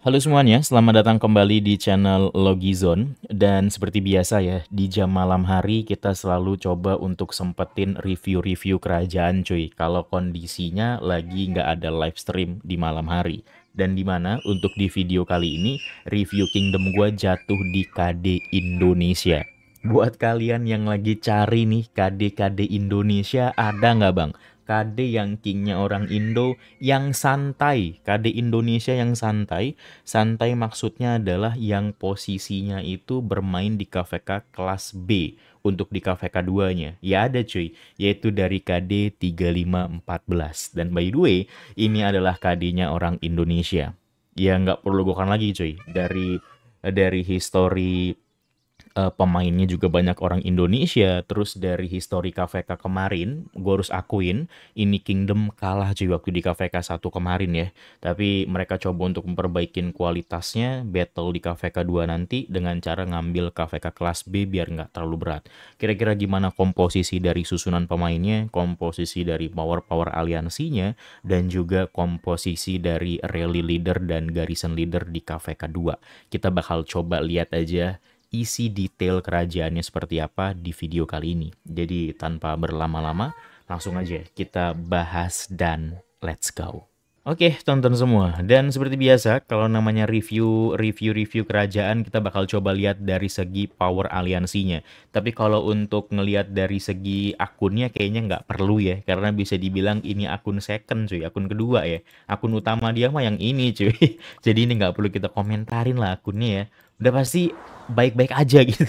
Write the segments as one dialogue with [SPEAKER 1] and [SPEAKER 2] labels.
[SPEAKER 1] Halo semuanya, selamat datang kembali di channel Logizone dan seperti biasa ya, di jam malam hari kita selalu coba untuk sempetin review-review kerajaan cuy kalau kondisinya lagi nggak ada live stream di malam hari dan dimana untuk di video kali ini review Kingdom gue jatuh di KD Indonesia buat kalian yang lagi cari nih KD-KD Indonesia ada nggak bang? Kade yang kingnya orang Indo yang santai. kade Indonesia yang santai. Santai maksudnya adalah yang posisinya itu bermain di KVK kelas B untuk di KVK duanya. Ya ada cuy, yaitu dari KD 3514. Dan by the way, ini adalah KD-nya orang Indonesia. Ya nggak perlu gokan lagi cuy, dari dari histori uh, pemainnya juga banyak orang Indonesia. Terus dari histori KVK kemarin, gue harus akuin ini Kingdom kalah cuy waktu di KVK satu kemarin ya. Tapi mereka coba untuk memperbaikin kualitasnya battle di KVK 2 nanti dengan cara ngambil KVK kelas B biar nggak terlalu berat. Kira-kira gimana komposisi dari susunan pemainnya, komposisi dari power-power aliansinya, dan juga komposisi dari rally leader dan garrison leader di KVK 2. Kita bakal coba lihat aja isi detail kerajaannya seperti apa di video kali ini. Jadi tanpa berlama-lama, langsung aja kita bahas dan let's go. Oke, tonton semua. Dan seperti biasa, kalau namanya review, review-review kerajaan, kita bakal coba lihat dari segi power aliansinya. Tapi kalau untuk ngelihat dari segi akunnya, kayaknya nggak perlu ya. Karena bisa dibilang ini akun second cuy, akun kedua ya. Akun utama dia mah yang ini cuy. Jadi ini nggak perlu kita komentarin lah akunnya ya udah pasti baik-baik aja gitu.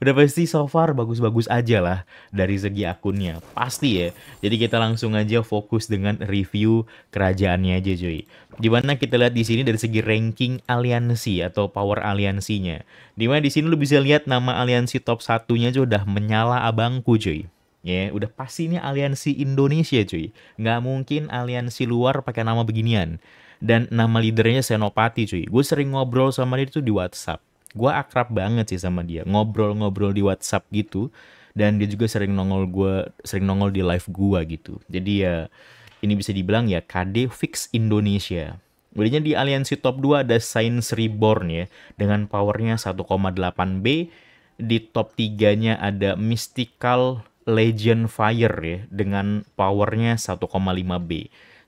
[SPEAKER 1] Udah pasti so far bagus-bagus aja lah dari segi akunnya. Pasti ya. Jadi kita langsung aja fokus dengan review kerajaannya aja cuy. Dimana kita lihat di sini dari segi ranking aliansi atau power aliansinya. Dimana di sini lu bisa lihat nama aliansi top satunya aja udah menyala abangku cuy. Ya, udah pasti ini aliansi Indonesia cuy. Nggak mungkin aliansi luar pakai nama beginian dan nama leadernya Senopati cuy. Gue sering ngobrol sama dia tuh di WhatsApp. Gue akrab banget sih sama dia, ngobrol-ngobrol di WhatsApp gitu. Dan dia juga sering nongol gue, sering nongol di live gue gitu. Jadi ya ini bisa dibilang ya KD Fix Indonesia. Belinya di aliansi top 2 ada Science Reborn ya, dengan powernya 1,8B. Di top 3-nya ada Mystical Legend Fire ya, dengan powernya 1,5B.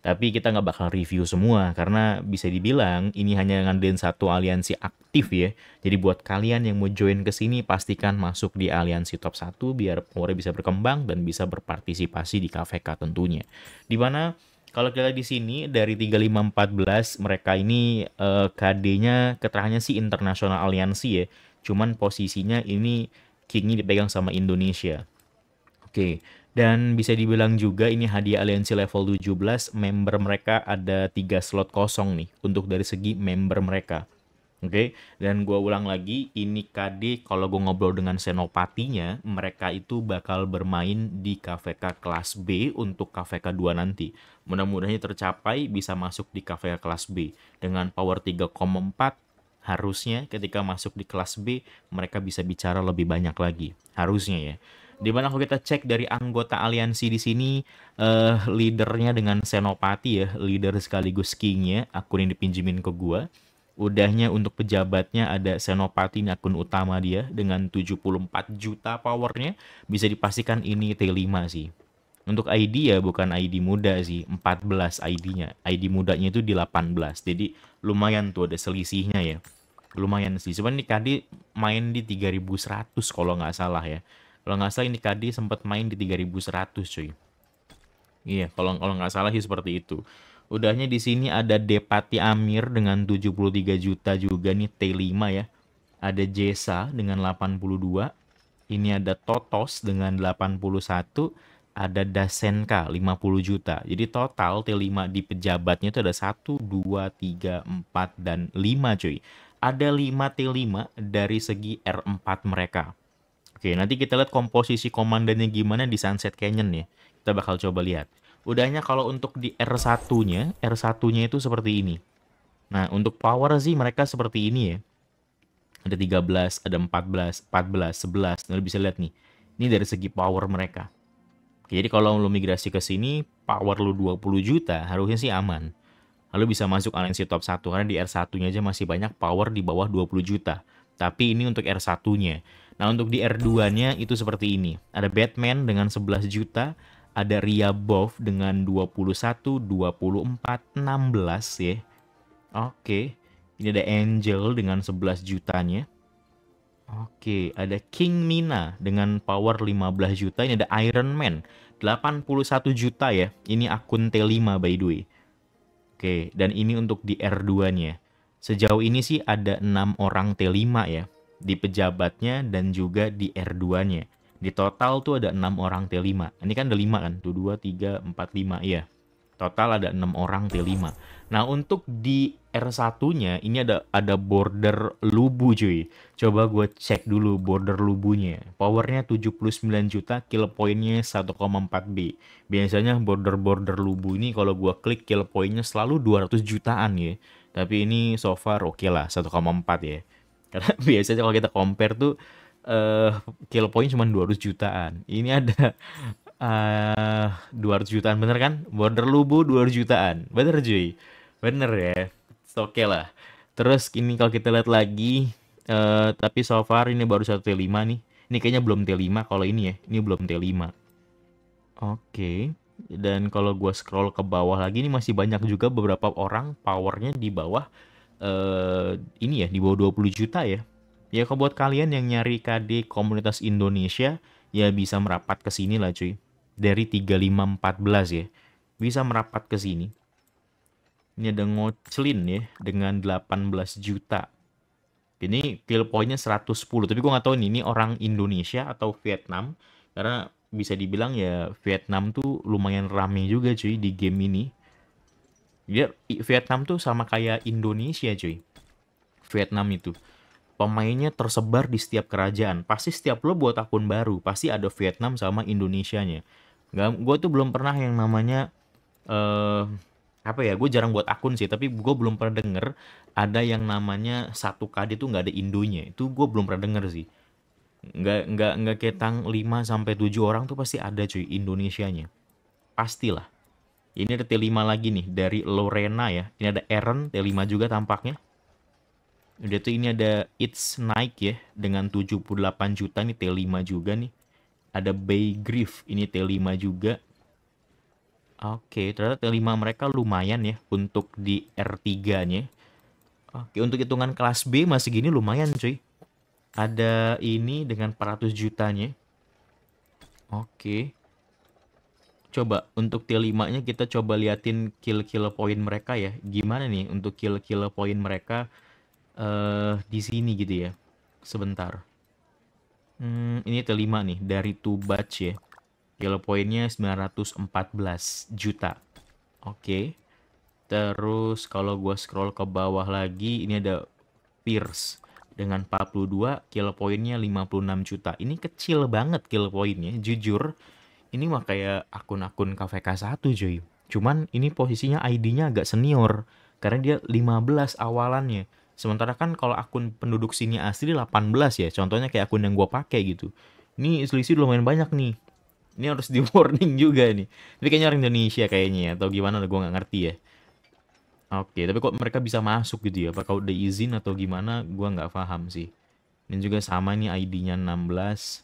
[SPEAKER 1] Tapi kita nggak bakal review semua karena bisa dibilang ini hanya ngandelin satu aliansi aktif ya. Jadi buat kalian yang mau join ke sini pastikan masuk di aliansi top 1 biar Power bisa berkembang dan bisa berpartisipasi di KVK tentunya. Dimana kalau kita di sini dari 3514 mereka ini eh, KD-nya keterangannya sih internasional aliansi ya. Cuman posisinya ini kingnya dipegang sama Indonesia. Oke, dan bisa dibilang juga ini hadiah aliansi level 17, member mereka ada 3 slot kosong nih untuk dari segi member mereka. Oke, okay? dan gue ulang lagi, ini KD kalau gue ngobrol dengan senopatinya, mereka itu bakal bermain di KVK kelas B untuk KVK 2 nanti. Mudah-mudahan tercapai bisa masuk di KVK kelas B. Dengan power 3,4, harusnya ketika masuk di kelas B, mereka bisa bicara lebih banyak lagi. Harusnya ya. Dimana kalau kita cek dari anggota aliansi di sini, uh, leadernya dengan Senopati ya, leader sekaligus kingnya, akun yang dipinjemin ke gua. Udahnya untuk pejabatnya ada Senopati ini akun utama dia dengan 74 juta powernya. Bisa dipastikan ini T5 sih. Untuk ID ya bukan ID muda sih, 14 ID-nya. ID mudanya itu di 18, jadi lumayan tuh ada selisihnya ya. Lumayan sih, cuman ini tadi main di 3100 kalau nggak salah ya. Kalau nggak salah ini Icardi sempat main di 3100 cuy. Iya, kalau kalau nggak salah sih seperti itu. Udahnya di sini ada Depati Amir dengan 73 juta juga nih T5 ya. Ada Jesa dengan 82. Ini ada Totos dengan 81. Ada Dasenka 50 juta. Jadi total T5 di pejabatnya itu ada 1, 2, 3, 4, dan 5 cuy. Ada 5 T5 dari segi R4 mereka. Oke, nanti kita lihat komposisi komandannya gimana di Sunset Canyon ya. Kita bakal coba lihat. Udahnya kalau untuk di R1-nya, R1-nya itu seperti ini. Nah, untuk power sih mereka seperti ini ya. Ada 13, ada 14, 14, 11. Nah, bisa lihat nih. Ini dari segi power mereka. Oke, jadi kalau lo migrasi ke sini, power lo 20 juta, harusnya sih aman. Lalu bisa masuk alensi top 1, karena di R1-nya aja masih banyak power di bawah 20 juta. Tapi ini untuk R1-nya. Nah untuk di R2-nya itu seperti ini. Ada Batman dengan 11 juta, ada Ria Bov dengan 21, 24, 16 ya. Oke. Ini ada Angel dengan 11 jutanya. Oke, ada King Mina dengan power 15 juta. Ini ada Iron Man 81 juta ya. Ini akun T5 by the way. Oke, dan ini untuk di R2-nya. Sejauh ini sih ada 6 orang T5 ya di pejabatnya dan juga di R2-nya. Di total tuh ada 6 orang T5. Ini kan ada 5 kan? 2, 2 3, 4, 5. Iya. Total ada 6 orang T5. Nah, untuk di R1-nya ini ada ada border lubu cuy. Coba gue cek dulu border lubunya. Powernya 79 juta, kill pointnya 1,4B. Biasanya border-border lubu ini kalau gue klik kill pointnya selalu 200 jutaan ya. Tapi ini so far oke okay lah, 1,4 ya karena biasanya kalau kita compare tuh uh, kill point cuma 200 jutaan ini ada uh, eh, 200 jutaan bener kan border lubu 200 jutaan bener cuy bener ya oke okay lah terus ini kalau kita lihat lagi uh, tapi so far ini baru satu T5 nih ini kayaknya belum T5 kalau ini ya ini belum T5 oke okay. dan kalau gue scroll ke bawah lagi ini masih banyak juga beberapa orang powernya di bawah uh, ini ya di bawah 20 juta ya. Ya kalau buat kalian yang nyari KD komunitas Indonesia ya bisa merapat ke sini lah cuy. Dari 3514 ya. Bisa merapat ke sini. Ini ada ngoclin ya dengan 18 juta. Ini kill pointnya 110. Tapi gue nggak tahu ini, ini orang Indonesia atau Vietnam. Karena bisa dibilang ya Vietnam tuh lumayan rame juga cuy di game ini dia Vietnam tuh sama kayak Indonesia, cuy. Vietnam itu pemainnya tersebar di setiap kerajaan. Pasti setiap lo buat akun baru, pasti ada Vietnam sama Indonesia nya Gue tuh belum pernah yang namanya uh, apa ya? Gue jarang buat akun sih, tapi gue belum pernah denger ada yang namanya satu KD tuh nggak ada Indonya. Itu gue belum pernah denger sih. Nggak nggak nggak ketang 5 sampai tujuh orang tuh pasti ada cuy Indonesia nya Pastilah. Ini ada T5 lagi nih dari Lorena ya. Ini ada Aaron T5 juga tampaknya. Udah tuh ini ada It's Nike ya dengan 78 juta nih T5 juga nih. Ada Bay Griff ini T5 juga. Oke, ternyata T5 mereka lumayan ya untuk di R3-nya. Oke, untuk hitungan kelas B masih gini lumayan cuy. Ada ini dengan 400 jutanya. Oke coba untuk tier 5-nya kita coba liatin kill-kill point mereka ya. Gimana nih untuk kill-kill point mereka uh, di sini gitu ya. Sebentar. Hmm, ini tier 5 nih dari two batch ya. Kill pointnya 914 juta. Oke. Okay. Terus kalau gue scroll ke bawah lagi ini ada Pierce dengan 42 kill pointnya 56 juta. Ini kecil banget kill pointnya jujur ini mah kayak akun-akun KVK 1 cuy cuman ini posisinya ID-nya agak senior karena dia 15 awalannya sementara kan kalau akun penduduk sini asli 18 ya contohnya kayak akun yang gue pakai gitu ini selisih lumayan banyak nih ini harus di warning juga nih tapi kayaknya orang Indonesia kayaknya ya, atau gimana gue gak ngerti ya oke tapi kok mereka bisa masuk gitu ya apakah udah izin atau gimana gue nggak paham sih dan juga sama nih ID-nya 16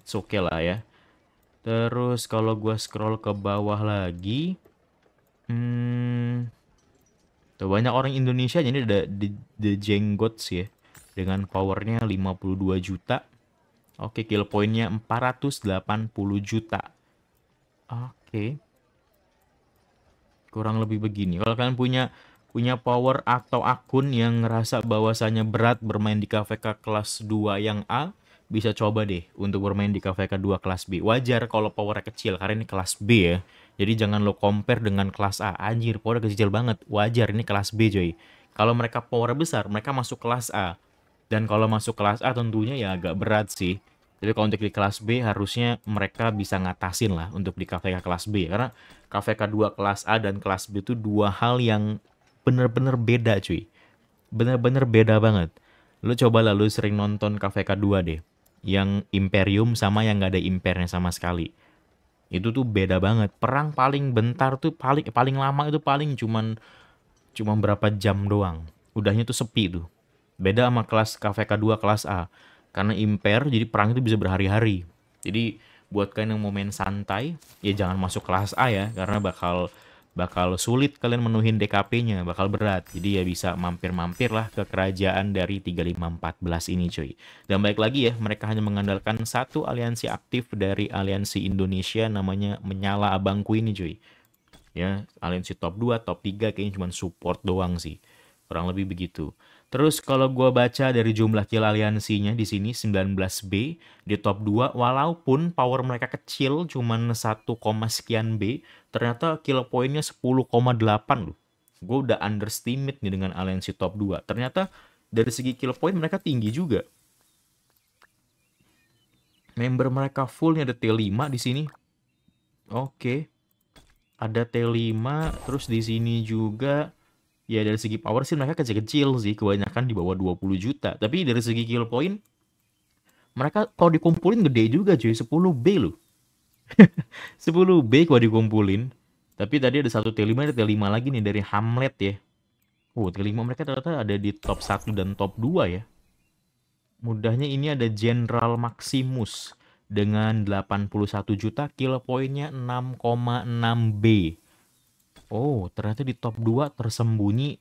[SPEAKER 1] it's okay lah ya Terus kalau gue scroll ke bawah lagi, hmm, tuh banyak orang Indonesia jadi ada the, the Jenggots ya dengan powernya 52 juta. Oke, kill pointnya 480 juta. Oke. Kurang lebih begini. Kalau kalian punya punya power atau akun yang ngerasa bahwasanya berat bermain di KVK kelas 2 yang A, bisa coba deh untuk bermain di KVK kedua kelas B. Wajar kalau powernya kecil karena ini kelas B ya. Jadi jangan lo compare dengan kelas A. Anjir, powernya kecil banget. Wajar ini kelas B, coy. Kalau mereka power besar, mereka masuk kelas A. Dan kalau masuk kelas A tentunya ya agak berat sih. jadi kalau untuk di kelas B harusnya mereka bisa ngatasin lah untuk di KVK kelas B. Karena KVK 2 kelas A dan kelas B itu dua hal yang bener-bener beda cuy. Bener-bener beda banget. Lu cobalah lo sering nonton KVK 2 deh yang imperium sama yang nggak ada impernya sama sekali itu tuh beda banget perang paling bentar tuh paling paling lama itu paling cuman cuman berapa jam doang udahnya tuh sepi tuh beda sama kelas KVK 2 kelas A karena imper jadi perang itu bisa berhari-hari jadi buat kalian yang mau main santai ya jangan masuk kelas A ya karena bakal bakal sulit kalian menuhin DKP-nya, bakal berat. Jadi ya bisa mampir-mampir lah ke kerajaan dari 3514 ini cuy. Dan baik lagi ya, mereka hanya mengandalkan satu aliansi aktif dari aliansi Indonesia namanya Menyala Abangku ini cuy. Ya, aliansi top 2, top 3 kayaknya cuma support doang sih. Kurang lebih begitu. Terus kalau gue baca dari jumlah kill aliansinya di sini 19B di top 2 walaupun power mereka kecil cuman 1, sekian B ternyata kill poinnya 10,8 loh. Gue udah underestimate nih dengan aliansi top 2. Ternyata dari segi kill point mereka tinggi juga. Member mereka fullnya ada T5 di sini. Oke. Okay. Ada T5 terus di sini juga ya dari segi power sih mereka kecil-kecil sih kebanyakan di bawah 20 juta tapi dari segi kill point mereka kalau dikumpulin gede juga cuy 10 B loh 10 B kalau dikumpulin tapi tadi ada satu T5 ada T5 lagi nih dari Hamlet ya Wow T5 mereka ternyata ada di top 1 dan top 2 ya. Mudahnya ini ada General Maximus dengan 81 juta kill poinnya 6,6 B. Oh, ternyata di top 2 tersembunyi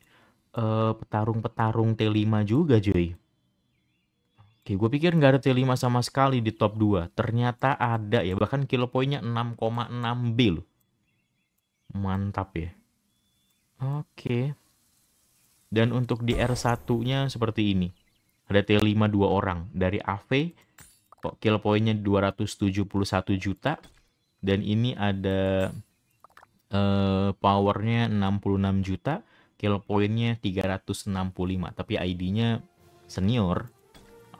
[SPEAKER 1] petarung eh, petarung-petarung T5 juga, cuy. Oke, gue pikir nggak ada T5 sama sekali di top 2. Ternyata ada ya, bahkan kilo poinnya 66 bil loh. Mantap ya. Oke. Dan untuk di R1-nya seperti ini. Ada T5 dua orang dari AV kilo poinnya 271 juta dan ini ada uh, powernya 66 juta, kill pointnya 365, tapi ID-nya senior.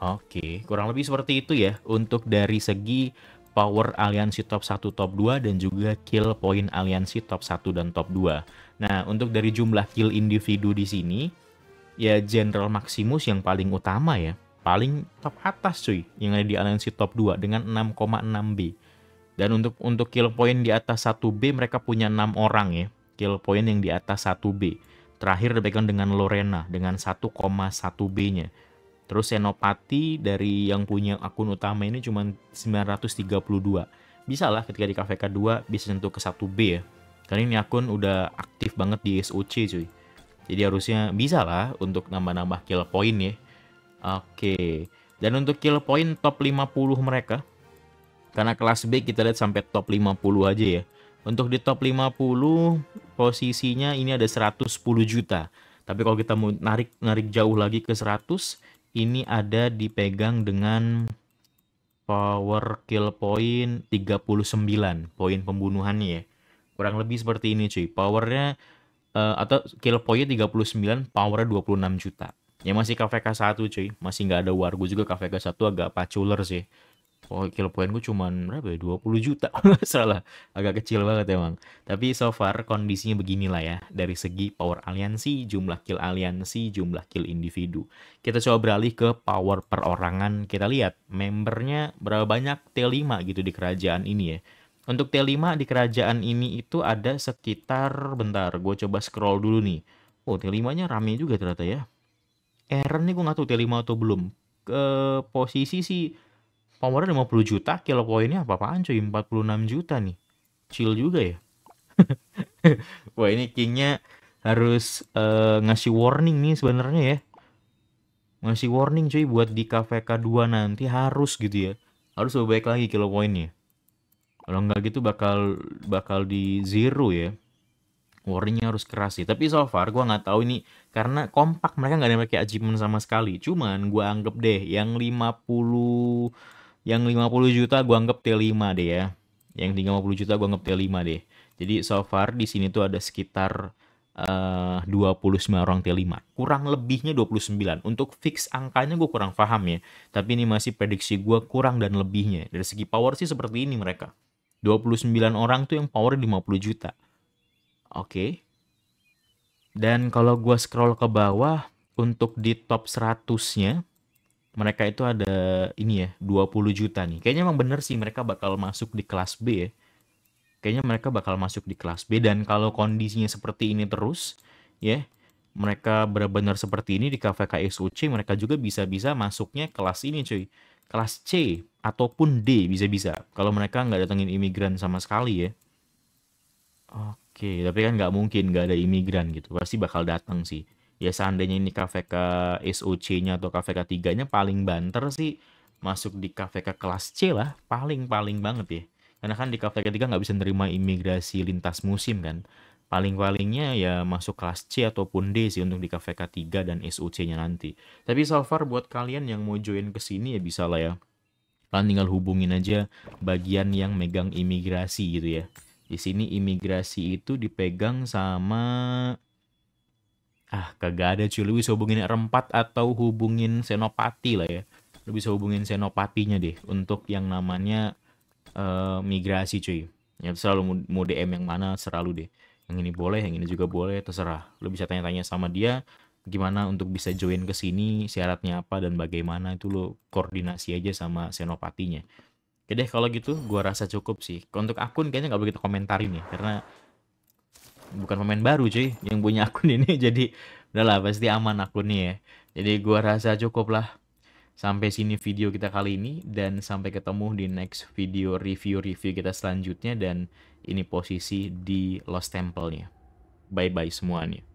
[SPEAKER 1] Oke, okay. kurang lebih seperti itu ya untuk dari segi power aliansi top 1, top 2 dan juga kill point aliansi top 1 dan top 2. Nah, untuk dari jumlah kill individu di sini ya General Maximus yang paling utama ya, paling top atas cuy yang ada di aliansi top 2 dengan 6,6B. Dan untuk untuk kill point di atas 1B mereka punya 6 orang ya. Kill point yang di atas 1B. Terakhir dipegang dengan Lorena dengan 1,1B-nya. Terus Senopati dari yang punya akun utama ini cuma 932. Bisa lah ketika di KVK 2 bisa sentuh ke 1B ya. Karena ini akun udah aktif banget di SOC cuy. Jadi harusnya bisa lah untuk nambah-nambah kill point ya. Oke. Dan untuk kill point top 50 mereka karena kelas B kita lihat sampai top 50 aja ya. Untuk di top 50 posisinya ini ada 110 juta. Tapi kalau kita mau narik narik jauh lagi ke 100, ini ada dipegang dengan power kill point 39, poin pembunuhannya ya. Kurang lebih seperti ini cuy. Powernya uh, atau kill point 39, powernya 26 juta. Ya masih KVK 1 cuy, masih nggak ada wargu juga KVK 1 agak paculer sih. Oh, kill point gue cuman berapa ya 20 juta salah agak kecil banget emang tapi so far kondisinya beginilah ya dari segi power aliansi jumlah kill aliansi jumlah kill individu kita coba beralih ke power perorangan kita lihat membernya berapa banyak T5 gitu di kerajaan ini ya untuk T5 di kerajaan ini itu ada sekitar bentar gue coba scroll dulu nih oh T5 nya rame juga ternyata ya Eren nih gue gak tau T5 atau belum ke posisi sih Power 50 juta, kilo poinnya apa-apaan cuy, 46 juta nih. Chill juga ya. Wah ini kingnya harus uh, ngasih warning nih sebenarnya ya. Ngasih warning cuy buat di KVK2 nanti harus gitu ya. Harus lebih baik lagi kilo poinnya. Kalau nggak gitu bakal bakal di zero ya. Warningnya harus keras sih. Tapi so far gue nggak tahu ini karena kompak mereka nggak ada yang pakai achievement sama sekali. Cuman gue anggap deh yang 50 yang 50 juta gua anggap T5 deh ya. Yang 50 juta gua anggap T5 deh. Jadi so far di sini tuh ada sekitar eh, uh, 29 orang T5. Kurang lebihnya 29. Untuk fix angkanya gua kurang paham ya. Tapi ini masih prediksi gua kurang dan lebihnya. Dari segi power sih seperti ini mereka. 29 orang tuh yang power 50 juta. Oke. Okay. Dan kalau gua scroll ke bawah, untuk di top 100-nya, mereka itu ada ini ya 20 juta nih. Kayaknya emang bener sih mereka bakal masuk di kelas B ya. Kayaknya mereka bakal masuk di kelas B dan kalau kondisinya seperti ini terus ya mereka benar-benar seperti ini di KVKSUC mereka juga bisa-bisa masuknya kelas ini cuy kelas C ataupun D bisa-bisa kalau mereka nggak datengin imigran sama sekali ya oke tapi kan nggak mungkin nggak ada imigran gitu pasti bakal datang sih ya seandainya ini KVK SOC-nya atau KVK 3-nya paling banter sih masuk di KVK kelas C lah, paling-paling banget ya. Karena kan di KVK 3 nggak bisa nerima imigrasi lintas musim kan. Paling-palingnya ya masuk kelas C ataupun D sih untuk di KVK 3 dan SOC-nya nanti. Tapi so far buat kalian yang mau join ke sini ya bisa lah ya. Kalian tinggal hubungin aja bagian yang megang imigrasi gitu ya. Di sini imigrasi itu dipegang sama ah kagak ada cuy lu bisa hubungin rempat atau hubungin Senopati lah ya lu bisa hubungin Senopatinya deh untuk yang namanya uh, migrasi cuy ya selalu mau DM yang mana selalu deh yang ini boleh yang ini juga boleh terserah lu bisa tanya-tanya sama dia gimana untuk bisa join ke sini syaratnya apa dan bagaimana itu lu koordinasi aja sama senopatinya Oke deh kalau gitu gua rasa cukup sih. Untuk akun kayaknya nggak begitu komentarin ya karena bukan pemain baru cuy yang punya akun ini jadi udahlah pasti aman akunnya ya jadi gua rasa cukup lah sampai sini video kita kali ini dan sampai ketemu di next video review-review kita selanjutnya dan ini posisi di Lost Temple-nya. Bye-bye semuanya.